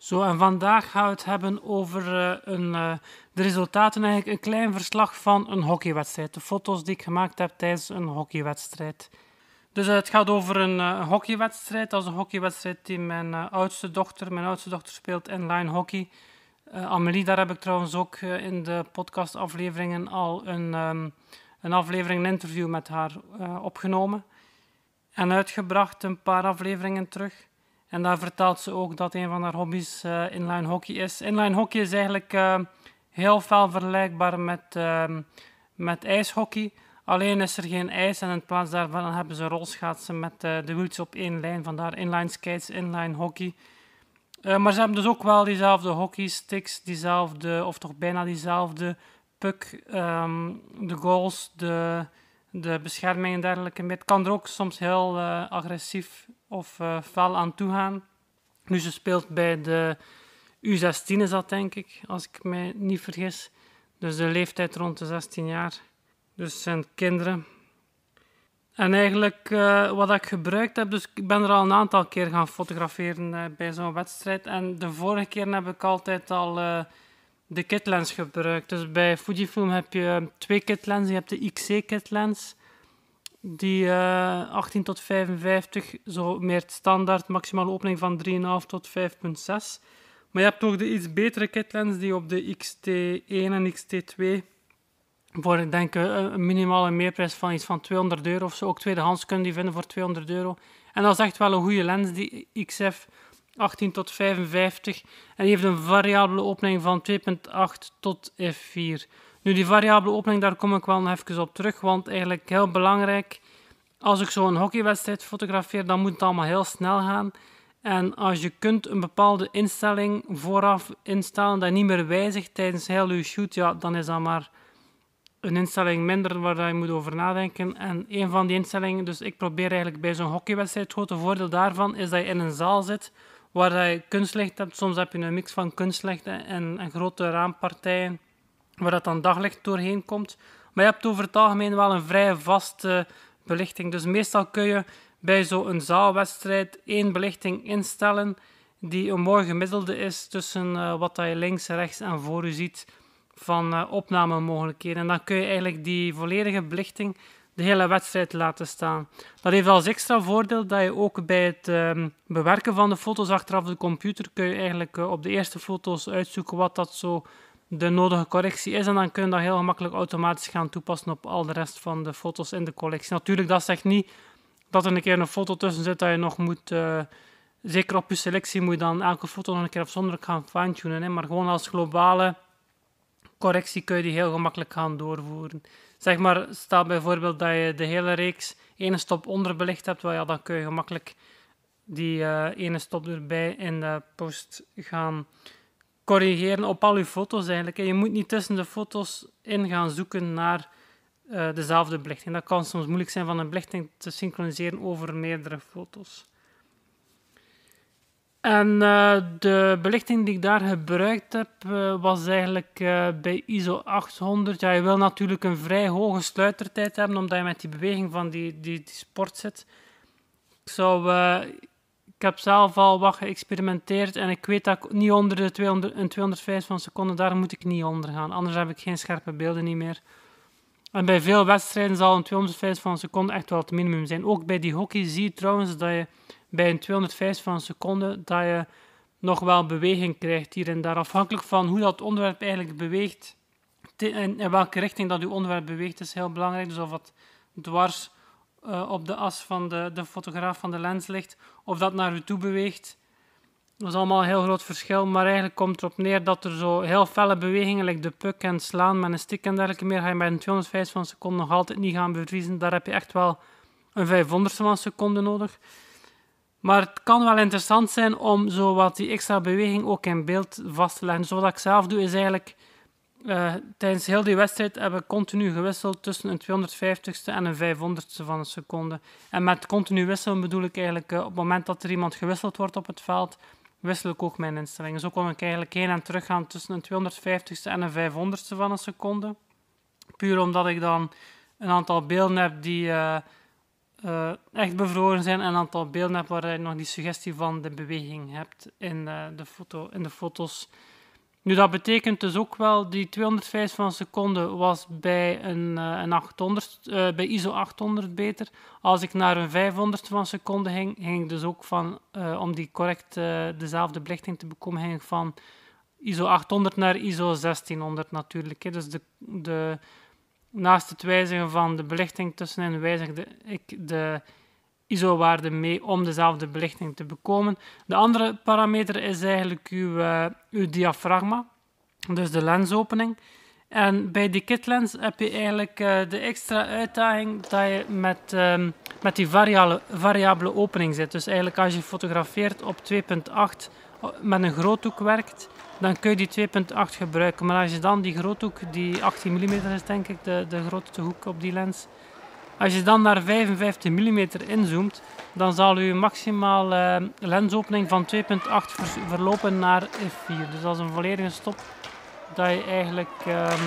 Zo, en vandaag gaan we het hebben over eh, een, eh, de resultaten, eigenlijk een klein verslag van een hockeywedstrijd. De foto's die ik gemaakt heb tijdens een hockeywedstrijd. Dus eh, het gaat over een hockeywedstrijd. Dat is een hockeywedstrijd die mijn oudste dochter, mijn oudste dochter speelt inline hockey. Amelie, daar heb ik trouwens ook in de podcastafleveringen al een, ehm, een aflevering, een interview met haar opgenomen. En uitgebracht een paar afleveringen terug. En daar vertelt ze ook dat een van haar hobby's eh, inline hockey is. Inline hockey is eigenlijk eh, heel veel vergelijkbaar met, ehm, met ijshockey. Alleen is er geen ijs en in plaats daarvan hebben ze rolschaatsen met eh, de wieltjes op één lijn. Vandaar inline skates, inline hockey. maar ze hebben dus ook wel diezelfde hockeysticks, diezelfde, of toch bijna diezelfde puck, ehm, de goals, de de bescherming en dergelijke Het kan er ook soms heel eh, agressief of uh, fel aan toe gaan. Nu, ze speelt bij de U16 is dat, denk ik, als ik mij niet vergis. Dus de leeftijd rond de 16 jaar. Dus zijn kinderen. En eigenlijk eh, wat ik gebruikt heb, dus ik ben er al een aantal keer gaan fotograferen bij zo'n wedstrijd. En de vorige keer heb ik altijd al de kitlens gebruikt. Dus bij Fujifilm heb je twee kitlens. Je hebt de XC-kitlens, die uh, eh, 18 tot 55, zo meer standaard, maximale opening van 3,5 tot 5,6. Maar je hebt ook de iets betere kitlens die op de XT1 en XT2 voor ik denk eh, een minimale meerprijs van iets van 200 euro of zo. Ook tweedehands kun je die vinden voor 200 euro. En dat is echt wel een goede lens, die XF 18 tot 55 en die heeft een variabele opening van 2.8 tot F4. Nu die variabele opening, daar kom ik wel even op terug, want eigenlijk heel belangrijk, als ik zo'n hockeywedstrijd fotografeer, dan moet het allemaal heel snel gaan. En als je kunt een bepaalde instelling vooraf instellen dat niet meer wijzigt tijdens heel je shoot, ja, dan is dat maar een instelling minder waar je moet over nadenken. En een van die instellingen, dus ik probeer eigenlijk bij zo'n hockeywedstrijd, het grote voordeel daarvan is dat je in een zaal zit waar je kunstlicht hebt. Soms heb je een mix van kunstlicht en, en grote raampartijen, waar dat dan daglicht doorheen komt. Maar je hebt over het algemeen wel een vrij vaste belichting. Dus meestal kun je bij zo'n zaalwedstrijd één belichting instellen die een mooi gemiddelde is tussen eh, wat je links, rechts en voor u ziet van uh, opnamemogelijkheden. En dan kun je eigenlijk die volledige belichting de hele wedstrijd laten staan. Dat heeft als extra voordeel dat je ook bij het ehm, bewerken van de foto's achteraf de computer kun je eigenlijk eh, op de eerste foto's uitzoeken wat dat zo de nodige correctie is. En dan kun je dat heel gemakkelijk automatisch gaan toepassen op al de rest van de foto's in de collectie. Natuurlijk, dat zegt niet dat er een keer een foto tussen zit dat je nog moet... Uh, zeker op je selectie moet je dan elke foto nog een keer afzonderlijk gaan fine-tunen. Maar gewoon als globale correctie kun je die heel gemakkelijk gaan doorvoeren zeg maar, stel bijvoorbeeld dat je de hele reeks ene stop onderbelicht hebt, wel ja, dan kun je gemakkelijk die eh, ene stop erbij in de post gaan corrigeren op al je foto's eigenlijk. je moet niet tussen de foto's in gaan zoeken naar eh, dezelfde belichting. Dat kan soms moeilijk zijn van een belichting te synchroniseren over meerdere foto's. En eh, de belichting die ik daar gebruikt heb, eh, was eigenlijk eh, bij ISO 800. Ja, je wil natuurlijk een vrij hoge sluitertijd hebben, omdat je met die beweging van die, die, die sport zit. Ik, zou, ik heb zelf al wat geëxperimenteerd en ik weet dat ik niet onder de 200, 205 van seconden, daar moet ik niet onder gaan. Anders heb ik geen scherpe beelden niet meer. En bij veel wedstrijden zal een 205 van seconden echt wel het minimum zijn. Ook bij die hockey zie je trouwens dat je bij een 250 van een seconde dat je nog wel beweging krijgt hier en daar. Afhankelijk van hoe dat onderwerp eigenlijk beweegt in welke richting dat uw onderwerp beweegt, is heel belangrijk. Dus of het dwars eh, op de as van de, de fotograaf van de lens ligt, of dat naar u toe beweegt. Dat is allemaal een heel groot verschil, maar eigenlijk komt erop neer dat er zo heel felle bewegingen, like de puk en slaan met een stick en dergelijke meer, ga je bij een 250 van een seconde nog altijd niet gaan bevriezen. Daar heb je echt wel een 500 van een seconde nodig. Maar het kan wel interessant zijn om zo wat die extra beweging ook in beeld vast te leggen. Zo wat ik zelf doe is eigenlijk... Eh, tijdens heel die wedstrijd hebben we continu gewisseld tussen een 250ste en een 500ste van een seconde. En met continu wisselen bedoel ik eigenlijk eh, op het moment dat er iemand gewisseld wordt op het veld, wissel ik ook mijn instellingen. Zo kon ik eigenlijk heen en terug gaan tussen een 250ste en een 500ste van een seconde. Puur omdat ik dan een aantal beelden heb die. Eh, eh, echt bevroren zijn en een aantal beelden hebt waar je nog die suggestie van de beweging hebt in, eh, de, foto, in de foto's. Nu, dat betekent dus ook wel, die 250 van een seconde was bij een, eh, een 800, bij ISO 800 beter. Als ik naar een 500 van een seconde ging, ging ik dus ook van, om die correct dezelfde belichting te bekomen, ging ik van ISO 800 naar ISO 1600 natuurlijk. Hè. Dus de, de Naast het wijzigen van de belichting tussenin wijzigde ik de ISO-waarde mee om dezelfde belichting te bekomen. De andere parameter is eigenlijk uw, eh, uw diafragma, dus de lensopening. En bij die kitlens heb je eigenlijk eh, de extra uitdaging dat je met, ehm, met die variale, variabele opening zit. Dus eigenlijk als je fotografeert op 2.8 eh, met een groothoek werkt, dan kun je die 2.8 gebruiken. Maar als je dan die groothoek, die 18 mm is denk ik, de, de grootste hoek op die lens, als je dan naar 55 mm inzoomt, dan zal je maximaal eh, lensopening van 2.8 verlopen naar f4. Dus dat is een volledige stop dat je eigenlijk ehm,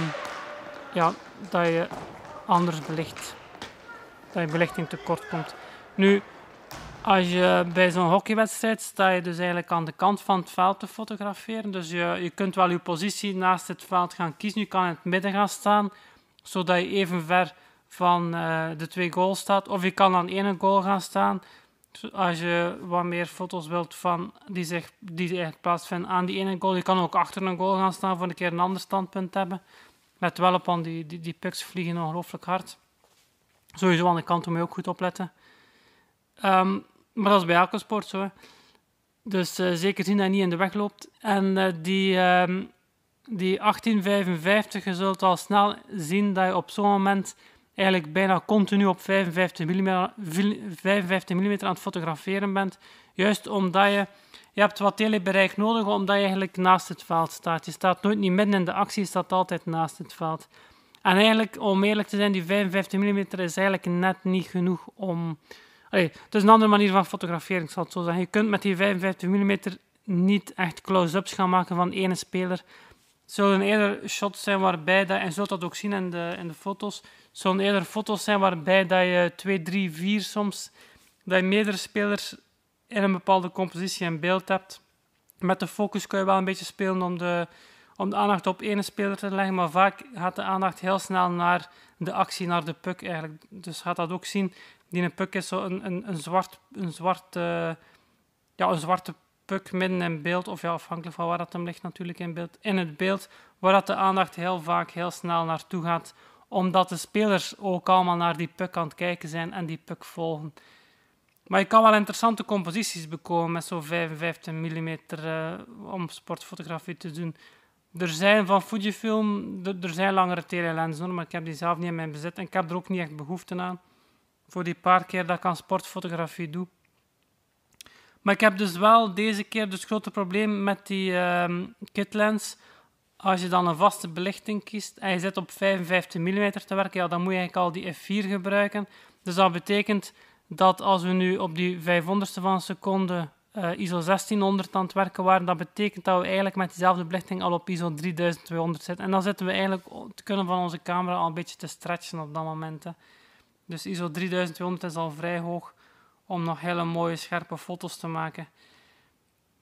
ja, dat je anders belicht. Dat je belichting tekort komt. Nu, als je bij zo'n hockeywedstrijd sta je dus eigenlijk aan de kant van het veld te fotograferen. Dus je, je kunt wel je positie naast het veld gaan kiezen. Je kan in het midden gaan staan, zodat je even ver van eh, de twee goals staat. Of je kan aan één goal gaan staan. Als je wat meer foto's wilt van die, zich, die echt plaatsvinden aan die ene goal. Je kan ook achter een goal gaan staan voor een keer een ander standpunt hebben. Met wel op, die, die, die pucks vliegen ongelooflijk hard. Sowieso aan de kant moet je ook goed opletten. Um, ehm, maar dat is bij elke sport zo. Dus eh, zeker zien dat hij niet in de weg loopt. En uh, die, ehm, die 1855, je zult al snel zien dat je op zo'n moment eigenlijk bijna continu op 55 mm, 55 mm aan het fotograferen bent. Juist omdat je, je hebt wat telebereik nodig, omdat je eigenlijk naast het veld staat. Je staat nooit niet midden in de actie, je staat altijd naast het veld. En eigenlijk, om eerlijk te zijn, die 55 mm is eigenlijk net niet genoeg om Allee, het is een andere manier van fotograferen, ik het zo Je kunt met die 55 mm niet echt close-ups gaan maken van ene speler. Het zullen eerder shots zijn waarbij, dat, en je zult dat ook zien in de, in de foto's, het zullen eerder foto's zijn waarbij dat je 2, 3, 4 soms, dat je meerdere spelers in een bepaalde compositie in beeld hebt. Met de focus kun je wel een beetje spelen om de, om de aandacht op ene speler te leggen, maar vaak gaat de aandacht heel snel naar de actie, naar de puck eigenlijk. Dus gaat dat ook zien die een puk is zo een, een, een, zwart, een, zwart, eh, ja, een zwarte puk midden in beeld, of ja, afhankelijk van waar dat hem ligt natuurlijk in beeld, in het beeld, waar dat de aandacht heel vaak heel snel naartoe gaat, omdat de spelers ook allemaal naar die puk aan het kijken zijn en die puk volgen. Maar je kan wel interessante composities bekomen met zo'n 55 mm eh, om sportfotografie te doen. Er zijn van Fujifilm, er, zijn langere telelensen maar ik heb die zelf niet in mijn bezit en ik heb er ook niet echt behoefte aan voor die paar keer dat ik aan sportfotografie doe. Maar ik heb dus wel deze keer dus het grote probleem met die ehm, kitlens. Als je dan een vaste belichting kiest en je zit op 55 mm te werken, ja, dan moet je eigenlijk al die f4 gebruiken. Dus dat betekent dat als we nu op die 500ste van een seconde eh, ISO 1600 aan het werken waren, dat betekent dat we eigenlijk met diezelfde belichting al op ISO 3200 zitten. En dan zitten we eigenlijk het kunnen van onze camera al een beetje te stretchen op dat moment. Dus ISO 3200 is al vrij hoog om nog hele mooie scherpe foto's te maken.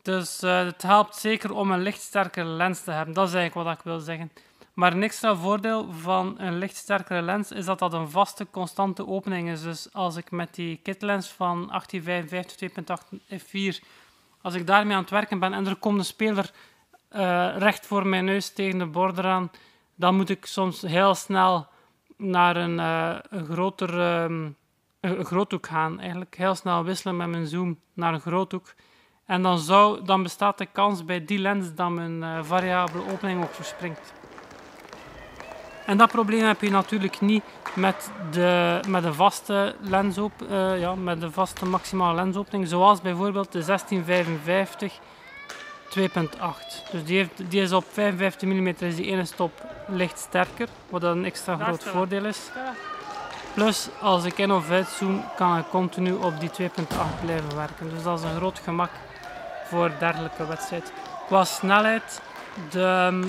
Dus eh, het helpt zeker om een lichtsterkere lens te hebben. Dat is eigenlijk wat ik wil zeggen. Maar een extra voordeel van een lichtsterkere lens is dat dat een vaste, constante opening is. Dus als ik met die kitlens van 1855 2.8 f4, als ik daarmee aan het werken ben en er komt een speler eh, recht voor mijn neus tegen de border aan, dan moet ik soms heel snel naar een, uh, een groter um, een gaan. Eigenlijk heel snel wisselen met mijn zoom naar een hoek En dan, zou, dan bestaat de kans bij die lens dat mijn eh, variabele opening ook verspringt. En dat probleem heb je natuurlijk niet met de, met de vaste eh, ja, met de vaste maximale lensopening, zoals bijvoorbeeld de 1655 2.8. Dus die, heeft, die is op 55 mm is die ene stop licht sterker, wat dan een extra groot voordeel is. Plus als ik in of uitzoom kan ik continu op die 2.8 blijven werken. Dus dat is een groot gemak voor dergelijke wedstrijd. Qua snelheid, de, ehm,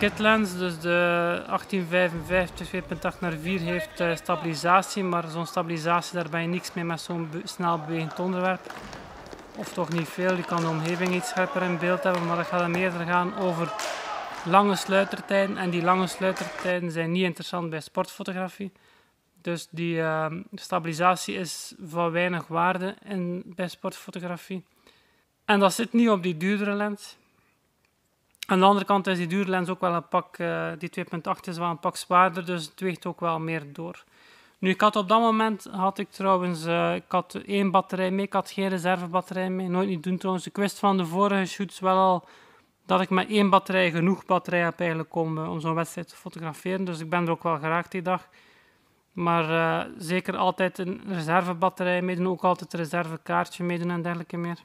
de lens, dus de 1855 2.8 naar 4 heeft eh, stabilisatie, maar zo'n stabilisatie daar ben je niks mee met zo'n snel bewegend onderwerp of toch niet veel. Je kan de omgeving iets scherper in beeld hebben, maar dat gaat dan eerder gaan over lange sluitertijden. En die lange sluitertijden zijn niet interessant bij sportfotografie. Dus die ehm, stabilisatie is van weinig waarde in, bij sportfotografie. En dat zit niet op die duurdere lens. Aan de andere kant is die lens ook wel een pak, eh, die 2.8 is wel een pak zwaarder, dus het weegt ook wel meer door. Nu, ik had op dat moment had ik trouwens eh, ik had één batterij mee, ik had geen reservebatterij mee. Nooit niet doen trouwens. Ik wist van de vorige shoots wel al dat ik met één batterij genoeg batterij heb eigenlijk om, eh, om zo'n wedstrijd te fotograferen. Dus ik ben er ook wel geraakt die dag. Maar eh, zeker altijd een reservebatterij meedoen, ook altijd een reservekaartje meedoen en dergelijke meer.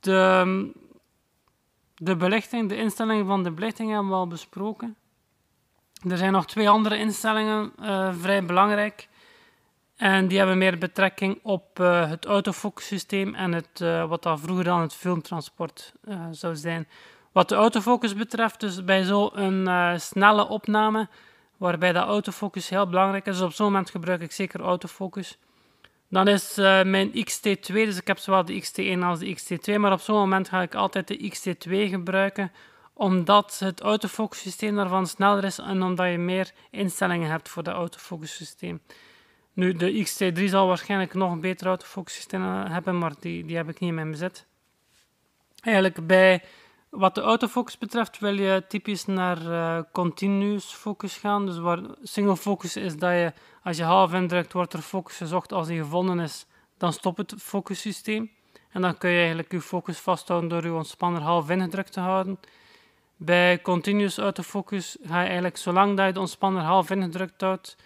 De, de belichting, de instelling van de belichting hebben we al besproken. Er zijn nog twee andere instellingen, eh, vrij belangrijk. En die hebben meer betrekking op uh, het autofocussysteem en het, eh, wat dan vroeger dan het filmtransport zou zijn. Wat de autofocus betreft, dus bij zo'n snelle opname, waarbij de autofocus heel belangrijk is, dus op zo'n moment gebruik ik zeker autofocus. Dan is mijn XT2, dus ik heb zowel de XT1 als de XT2, maar op zo'n moment ga ik altijd de XT2 gebruiken omdat het autofocus systeem daarvan sneller is en omdat je meer instellingen hebt voor dat autofocus systeem. Nu, de XT3 zal waarschijnlijk nog een beter autofocus systeem eh, hebben, maar die, die heb ik niet in mijn bezit. Eigenlijk bij wat de autofocus betreft wil je typisch naar uh, continuous focus gaan. Dus waar single focus is dat je, als je half indrukt, wordt er focus gezocht. Als die gevonden is, dan stopt het focussysteem. En dan kun je eigenlijk je focus vasthouden door je ontspanner half ingedrukt te houden. Bij continuous autofocus ga je eigenlijk zolang dat je de ontspanner half ingedrukt houdt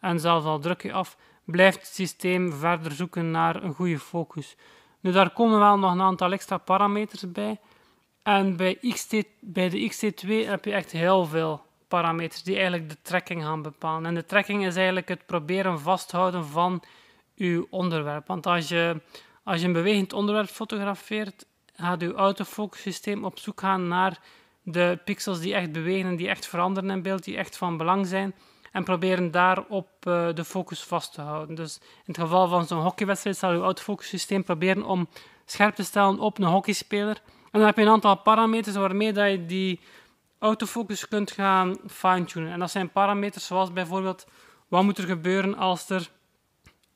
en zelfs al druk je af, blijft het systeem verder zoeken naar een goede focus. Nu, daar komen wel nog een aantal extra parameters bij. En bij, XT, bij de XT2 heb je echt heel veel parameters die eigenlijk de trekking gaan bepalen. En de tracking is eigenlijk het proberen vasthouden van uw onderwerp. Want als je, als je een bewegend onderwerp fotografeert, gaat uw autofocus systeem op zoek gaan naar de pixels die echt bewegen en die echt veranderen in beeld, die echt van belang zijn. En proberen daarop uh, eh, de focus vast te houden. Dus in het geval van zo'n hockeywedstrijd zal je autofocus systeem proberen om scherp te stellen op een hockeyspeler. En dan heb je een aantal parameters waarmee dat je die autofocus kunt gaan fine-tunen. En dat zijn parameters zoals bijvoorbeeld wat moet er gebeuren als er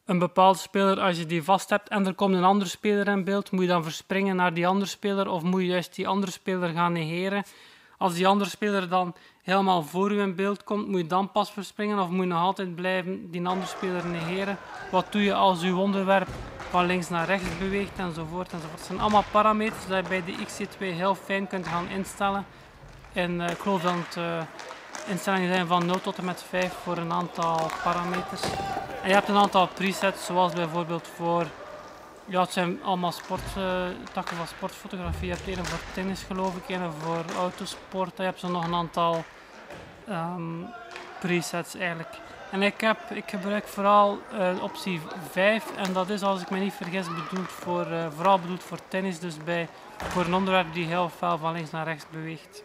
een bepaald speler, als je die vast hebt en er komt een andere speler in beeld, moet je dan verspringen naar die andere speler of moet je juist die andere speler gaan negeren? Als die andere speler dan helemaal voor u in beeld komt, moet je dan pas verspringen of moet je nog altijd blijven die andere speler negeren? Wat doe je als uw onderwerp van links naar rechts beweegt enzovoort enzovoort. Het zijn allemaal parameters die je bij de XC2 heel fijn kunt gaan instellen. En uh, ik geloof dat eh, instellingen zijn van 0 tot en met 5 voor een aantal parameters. En je hebt een aantal presets, zoals bijvoorbeeld voor, ja het zijn allemaal eh, takken van sportfotografie. Je hebt een voor tennis geloof ik, een voor autosport. Je hebt zo nog een aantal ehm, presets eigenlijk. En ik, heb, ik gebruik vooral eh, optie 5 en dat is als ik me niet vergis bedoeld voor, eh, vooral bedoeld voor tennis, dus bij, voor een onderwerp die heel fel van links naar rechts beweegt.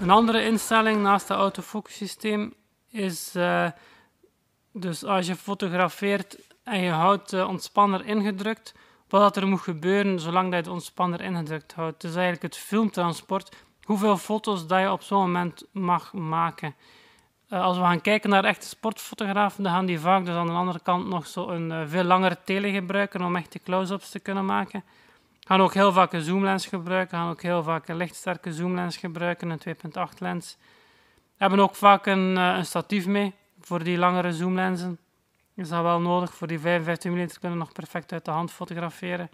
Een andere instelling naast het autofocus systeem is eh, dus als je fotografeert en je houdt de ontspanner ingedrukt, wat er moet gebeuren zolang dat je de ontspanner ingedrukt houdt. Dus eigenlijk het filmtransport, hoeveel foto's dat je op zo'n moment mag maken. Eh, als we gaan kijken naar echte sportfotografen, dan gaan die vaak dus aan de andere kant nog zo'n een eh, veel langere tele gebruiken om echte close-ups te kunnen maken gaan ook heel vaak een zoomlens gebruiken, gaan ook heel vaak een lichtsterke zoomlens gebruiken, een 2.8 lens. Hebben ook vaak een, eh, een, statief mee voor die langere zoomlenzen. Is dat wel nodig? Voor die 55 mm kunnen we nog perfect uit de hand fotograferen.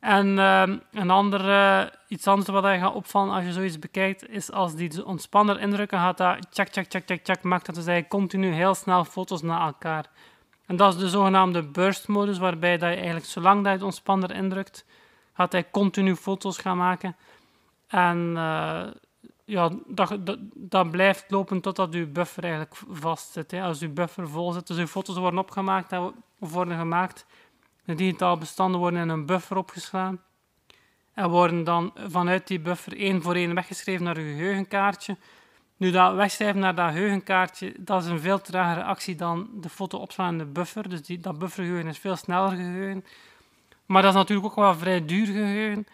En ehm, een andere, iets anders wat je gaat opvallen als je zoiets bekijkt, is als die ontspanner indrukken, gaat dat check, check, check, check, check, maakt dat dus eigenlijk continu heel snel foto's naar elkaar. En dat is de zogenaamde burst modus, waarbij dat je eigenlijk zolang dat je het ontspanner indrukt, had hij continu foto's gaan maken. En eh, ja, dat, dat, blijft lopen totdat uw buffer eigenlijk vast zit. Hè. Als uw buffer vol zit, dus uw foto's worden opgemaakt worden gemaakt. De digitale bestanden worden in een buffer opgeslaan. En worden dan vanuit die buffer één voor één weggeschreven naar uw geheugenkaartje. Nu, dat wegschrijven naar dat geheugenkaartje, dat is een veel tragere actie dan de foto opslaan in de buffer. Dus die, dat buffergeheugen is veel sneller geheugen. Maar dat is natuurlijk ook wel vrij duur geheugen.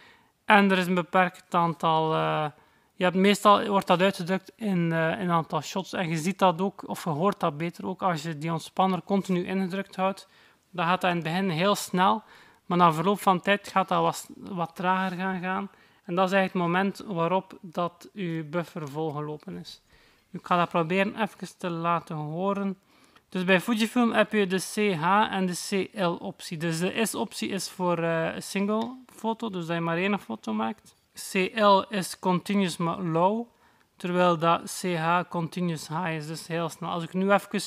En er is een beperkt aantal. Eh, je hebt, meestal wordt dat uitgedrukt eh, in, een aantal shots. En je ziet dat ook, of je hoort dat beter ook, als je die ontspanner continu ingedrukt houdt. Dan gaat dat in het begin heel snel. Maar na verloop van tijd gaat dat wat, wat trager gaan gaan. En dat is eigenlijk het moment waarop dat je buffer volgelopen is. Ik ga dat proberen even te laten horen. Dus bij Fujifilm heb je de CH en de CL optie. Dus de S-optie is voor eh, single foto, dus dat je maar één foto maakt. CL is continuous maar low, terwijl dat CH continuous high is, dus heel snel. Als ik nu even...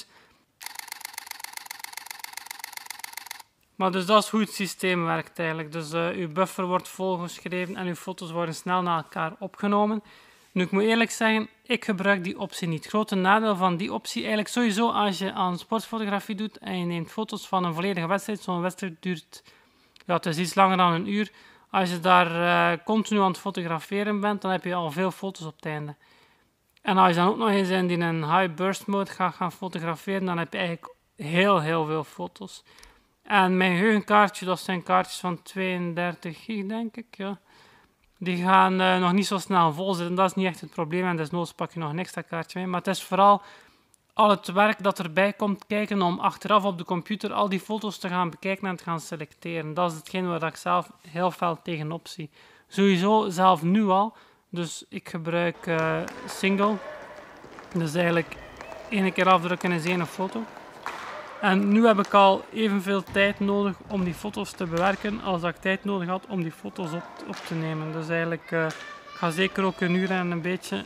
Maar dus dat is hoe het systeem werkt eigenlijk. Dus uh, uw buffer wordt volgeschreven en uw foto's worden snel na elkaar opgenomen. Nu, ik moet eerlijk zeggen, ik gebruik die optie niet. grote nadeel van die optie eigenlijk sowieso als je aan sportfotografie doet en je neemt foto's van een volledige wedstrijd. Zo'n wedstrijd duurt ja, het is iets langer dan een uur. Als je daar eh, continu aan het fotograferen bent, dan heb je al veel foto's op het einde. En als je dan ook nog eens in een high burst mode gaat gaan fotograferen, dan heb je eigenlijk heel, heel veel foto's. En mijn geheugenkaartje, dat zijn kaartjes van 32 gig, denk ik. Ja. Die gaan eh, nog niet zo snel vol zitten. Dat is niet echt het probleem. En desnoods pak je nog een extra kaartje mee. Maar het is vooral al het werk dat erbij komt kijken om achteraf op de computer al die foto's te gaan bekijken en te gaan selecteren. Dat is hetgeen waar ik zelf heel veel tegenop zie. Sowieso zelf nu al. Dus ik gebruik uh, single. Dus eigenlijk één keer afdrukken is één foto. En nu heb ik al evenveel tijd nodig om die foto's te bewerken als ik tijd nodig had om die foto's op, te nemen. Dus eigenlijk, uh, ik ga zeker ook een uur en een beetje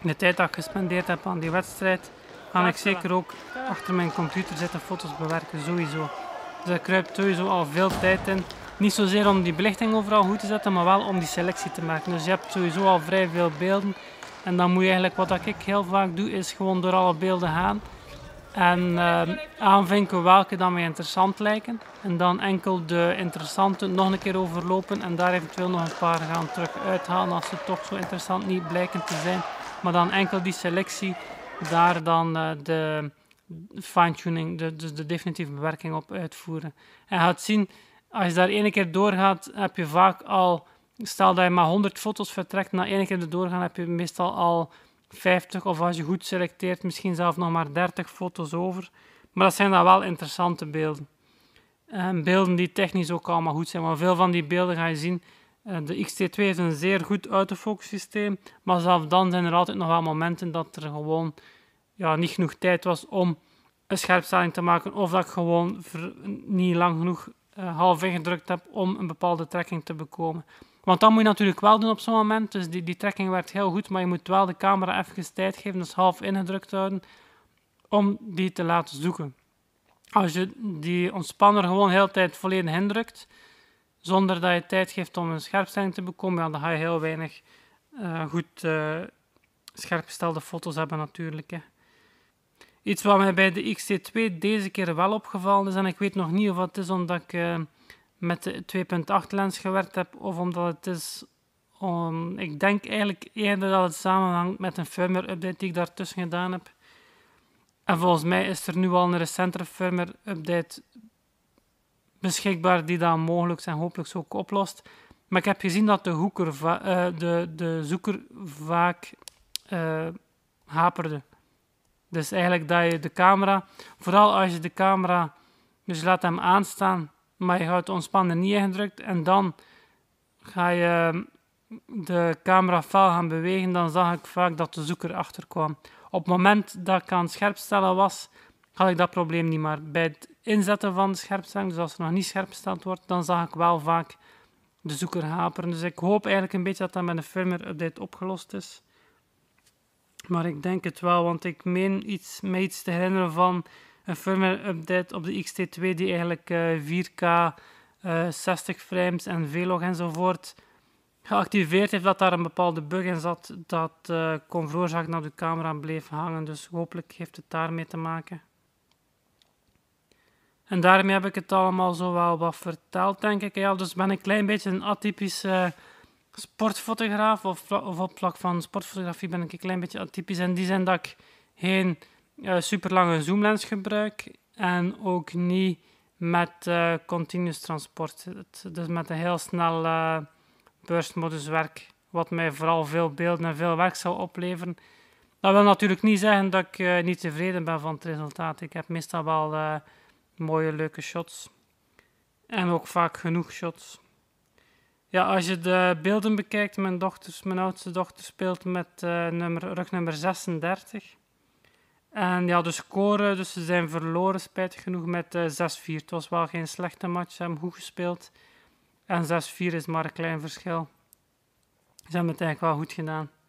de tijd dat ik gespendeerd heb aan die wedstrijd, ga ik zeker ook achter mijn computer zitten foto's bewerken, sowieso. Dus daar kruipt sowieso al veel tijd in. Niet zozeer om die belichting overal goed te zetten, maar wel om die selectie te maken. Dus je hebt sowieso al vrij veel beelden. En dan moet je eigenlijk, wat ik heel vaak doe, is gewoon door alle beelden gaan en ehm, aanvinken welke dan mij interessant lijken. En dan enkel de interessante nog een keer overlopen. En daar eventueel nog een paar gaan terug uithalen als ze toch zo interessant niet blijken te zijn. Maar dan enkel die selectie, daar dan eh, de fine-tuning, de, dus de definitieve bewerking op uitvoeren. En gaat zien, als je daar ene keer doorgaat, heb je vaak al... Stel dat je maar 100 foto's vertrekt, na ene keer doorgaan heb je meestal al 50 of als je goed selecteert misschien zelfs nog maar 30 foto's over. Maar dat zijn dan wel interessante beelden. Ehm, beelden die technisch ook allemaal goed zijn, want veel van die beelden ga je zien. Eh, de XT2 heeft een zeer goed autofocus systeem, maar zelfs dan zijn er altijd nog wel momenten dat er gewoon ja, niet genoeg tijd was om een scherpstelling te maken of dat ik gewoon niet lang genoeg uh, half ingedrukt heb om een bepaalde trekking te bekomen. Want dat moet je natuurlijk wel doen op zo'n moment. Dus die, die trekking werkt heel goed, maar je moet wel de camera even tijd geven, dus half ingedrukt houden, om die te laten zoeken. Als je die ontspanner gewoon de hele tijd volledig indrukt, zonder dat je tijd geeft om een scherpstelling te bekomen, ja, dan ga je heel weinig eh, goed scherp eh, scherpgestelde foto's hebben natuurlijk. Hè. Iets wat mij bij de xc 2 deze keer wel opgevallen is, en ik weet nog niet of het is omdat ik... Eh, met de 2.8 lens gewerkt heb, of omdat het is. ik denk eigenlijk eerder dat het samenhangt met een firmware update die ik daartussen gedaan heb. En volgens mij is er nu al een recentere firmware update beschikbaar die dat mogelijk en hopelijk ook oplost. Maar ik heb gezien dat de, hoeker eh, de, de zoeker vaak eh, haperde. Dus eigenlijk dat je de camera, vooral als je de camera, dus laat hem aanstaan maar je houdt ontspannen niet ingedrukt. En dan ga je de camera fel gaan bewegen, dan zag ik vaak dat de zoeker achterkwam. Op het moment dat ik aan het scherpstellen was, had ik dat probleem niet. Maar bij het inzetten van de scherpstelling, dus als het nog niet scherpgesteld wordt, dan zag ik wel vaak de zoeker haperen. Dus ik hoop eigenlijk een beetje dat dat met een firmware-update opgelost is. Maar ik denk het wel, want ik meen iets, me iets te herinneren van een firmware update op de XT2 die eigenlijk 4K eh, 60 eh, frames en Vlog enzovoort geactiveerd heeft, dat daar een bepaalde bug in zat dat uh, eh, kon veroorzaken dat de camera bleef hangen. Dus hopelijk heeft het daarmee te maken. En daarmee heb ik het allemaal zo wel wat verteld, denk ik. Ja, dus ben ik een klein beetje een atypische sportfotograaf. Of, of op vlak van sportfotografie ben ik een klein beetje atypisch. En die zijn dat ik geen uh, eh, super lange zoomlens gebruik en ook niet met uh, continuous transport. Dus met een heel snel uh, beursmodus werk, wat mij vooral veel beelden en veel werk zal opleveren. Dat wil natuurlijk niet zeggen dat ik niet tevreden ben van het resultaat. Ik heb meestal wel mooie, leuke shots. En ook vaak genoeg shots. Ja, als je de beelden bekijkt, mijn, dochters, mijn oudste dochter speelt met rug nummer, 36. En ja, de scoren, dus ze zijn verloren, spijtig genoeg, met 6-4. Eh, het was wel geen slechte match, ze hebben goed gespeeld. En 6-4 is maar een klein verschil. Ze hebben het eigenlijk wel goed gedaan.